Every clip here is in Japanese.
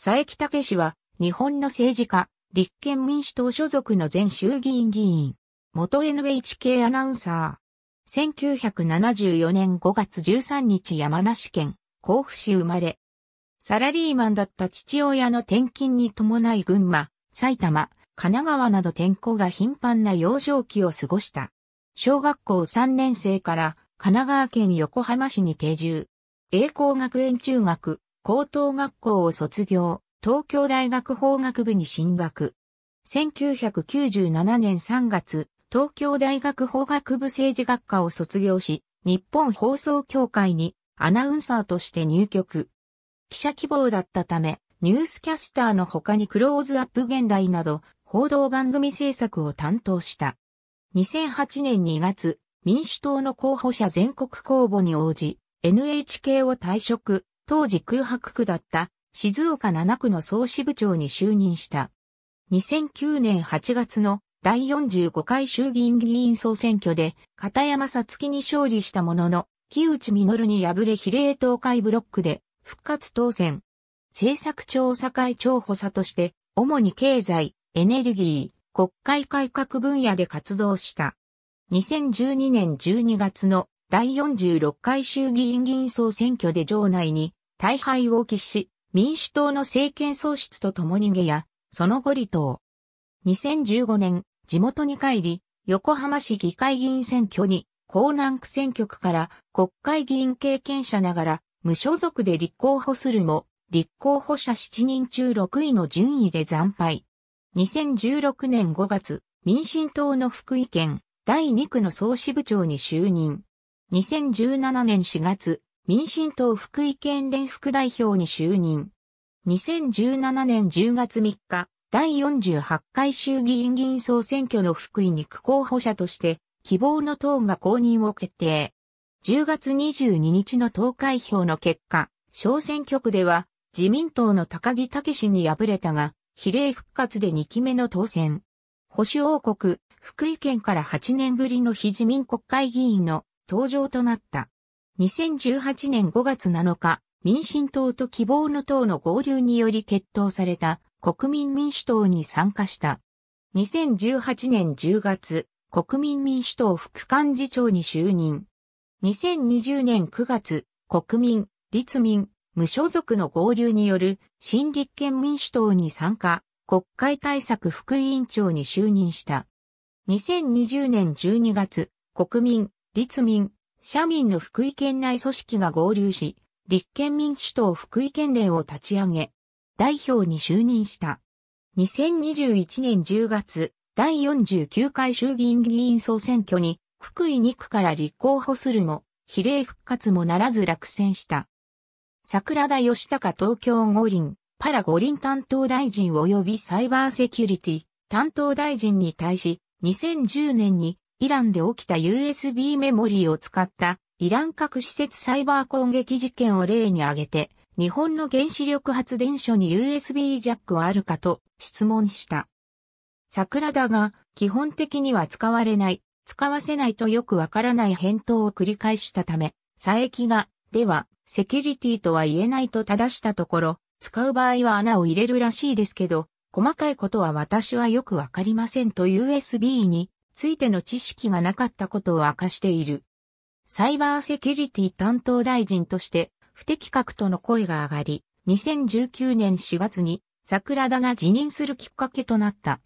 佐伯武氏は、日本の政治家、立憲民主党所属の前衆議院議員、元 NHK アナウンサー。1974年5月13日山梨県、甲府市生まれ。サラリーマンだった父親の転勤に伴い群馬、埼玉、神奈川など転校が頻繁な幼少期を過ごした。小学校3年生から神奈川県横浜市に定住。栄光学園中学、高等学校を卒業、東京大学法学部に進学。1997年3月、東京大学法学部政治学科を卒業し、日本放送協会にアナウンサーとして入局。記者希望だったため、ニュースキャスターの他にクローズアップ現代など、報道番組制作を担当した。2008年2月、民主党の候補者全国公募に応じ、NHK を退職、当時空白区だった静岡7区の総支部長に就任した。2009年8月の第45回衆議院議員総選挙で片山さつきに勝利したものの、木内実に敗れ比例東海ブロックで復活当選。政策調査会長補佐として、主に経済、エネルギー、国会改革分野で活動した。2012年12月の第46回衆議院議員総選挙で場内に大敗を喫し、民主党の政権喪失と共にげや、その後離党。2015年、地元に帰り、横浜市議会議員選挙に、港南区選挙区から国会議員経験者ながら、無所属で立候補するも、立候補者7人中6位の順位で惨敗。2016年5月、民進党の福井県第2区の総支部長に就任。2017年4月、民進党福井県連副代表に就任。2017年10月3日、第48回衆議院議員総選挙の福井に区候補者として、希望の党が公認を決定。10月22日の投開票の結果、小選挙区では自民党の高木武氏に敗れたが、比例復活で2期目の当選。保守王国、福井県から8年ぶりの非自民国会議員の登場となった。2018年5月7日、民進党と希望の党の合流により決闘された国民民主党に参加した。2018年10月、国民民主党副幹事長に就任。2020年9月、国民、立民、無所属の合流による新立憲民主党に参加、国会対策副委員長に就任した。2020年12月、国民、立民、社民の福井県内組織が合流し、立憲民主党福井県連を立ち上げ、代表に就任した。2021年10月、第49回衆議院議員総選挙に、福井2区から立候補するも、比例復活もならず落選した。桜田義孝東京五輪、パラ五輪担当大臣及びサイバーセキュリティ担当大臣に対し、2010年にイランで起きた USB メモリーを使ったイラン核施設サイバー攻撃事件を例に挙げて、日本の原子力発電所に USB ジャックはあるかと質問した。桜田が基本的には使われない、使わせないとよくわからない返答を繰り返したため、佐伯が、では、セキュリティとは言えないと正したところ、使う場合は穴を入れるらしいですけど、細かいことは私はよくわかりませんと USB についての知識がなかったことを明かしている。サイバーセキュリティ担当大臣として不適格との声が上がり、2019年4月に桜田が辞任するきっかけとなった。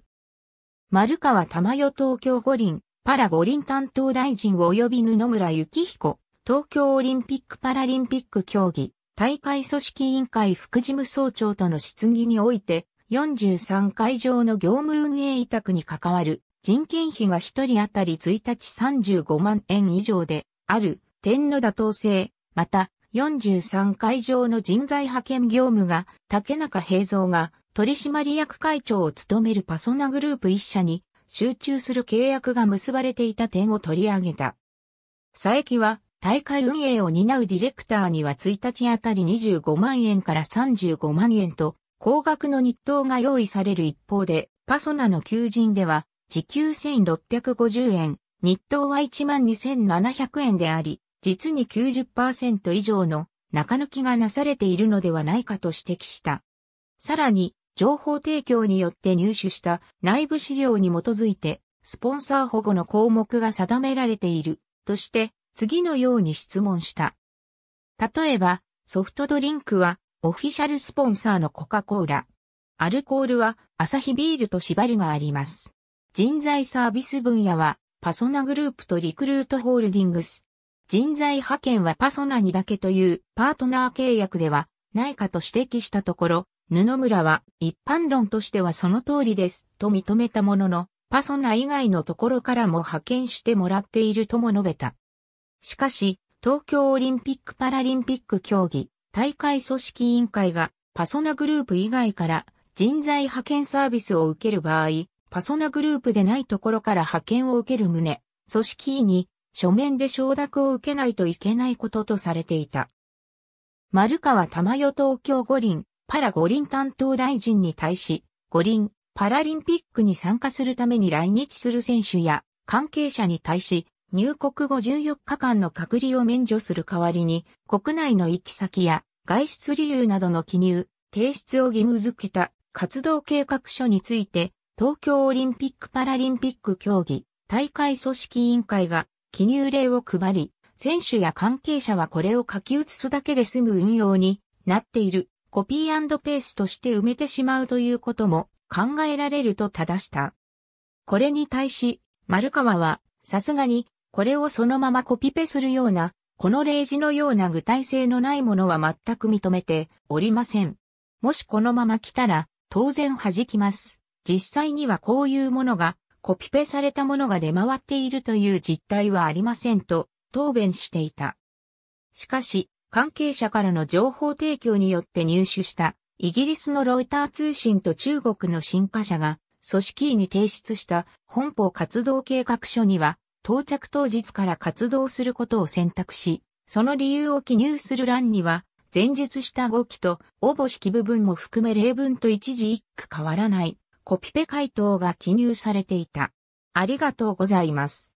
丸川珠代東京五輪、パラ五輪担当大臣及び布村幸彦、東京オリンピック・パラリンピック競技、大会組織委員会副事務総長との質疑において、43会場の業務運営委託に関わる人件費が一人当たり1日35万円以上である点の妥当性、また43会場の人材派遣業務が竹中平蔵が取締役会長を務めるパソナグループ一社に集中する契約が結ばれていた点を取り上げた。佐伯は大会運営を担うディレクターには1日あたり25万円から35万円と高額の日当が用意される一方でパソナの求人では時給1650円、日当は12700円であり、実に90%以上の中抜きがなされているのではないかと指摘した。さらに、情報提供によって入手した内部資料に基づいて、スポンサー保護の項目が定められている、として、次のように質問した。例えば、ソフトドリンクは、オフィシャルスポンサーのコカ・コーラ。アルコールは、アサヒビールと縛りがあります。人材サービス分野は、パソナグループとリクルートホールディングス。人材派遣はパソナにだけというパートナー契約ではないかと指摘したところ、布村は一般論としてはその通りですと認めたものの、パソナ以外のところからも派遣してもらっているとも述べた。しかし、東京オリンピック・パラリンピック競技大会組織委員会がパソナグループ以外から人材派遣サービスを受ける場合、パソナグループでないところから派遣を受ける旨、組織委に書面で承諾を受けないといけないこととされていた。丸川珠代東京五輪、パラ五輪担当大臣に対し、五輪、パラリンピックに参加するために来日する選手や関係者に対し、入国後14日間の隔離を免除する代わりに、国内の行き先や外出理由などの記入、提出を義務付けた活動計画書について、東京オリンピック・パラリンピック競技大会組織委員会が記入例を配り、選手や関係者はこれを書き写すだけで済む運用になっているコピーペースとして埋めてしまうということも考えられると正した。これに対し、丸川は、さすがに、これをそのままコピペするような、この例示のような具体性のないものは全く認めておりません。もしこのまま来たら、当然弾きます。実際にはこういうものがコピペされたものが出回っているという実態はありませんと答弁していた。しかし、関係者からの情報提供によって入手したイギリスのロイター通信と中国の新華社が組織委に提出した本邦活動計画書には到着当日から活動することを選択し、その理由を記入する欄には前述した語記と応募式部分も含め例文と一字一句変わらないコピペ回答が記入されていた。ありがとうございます。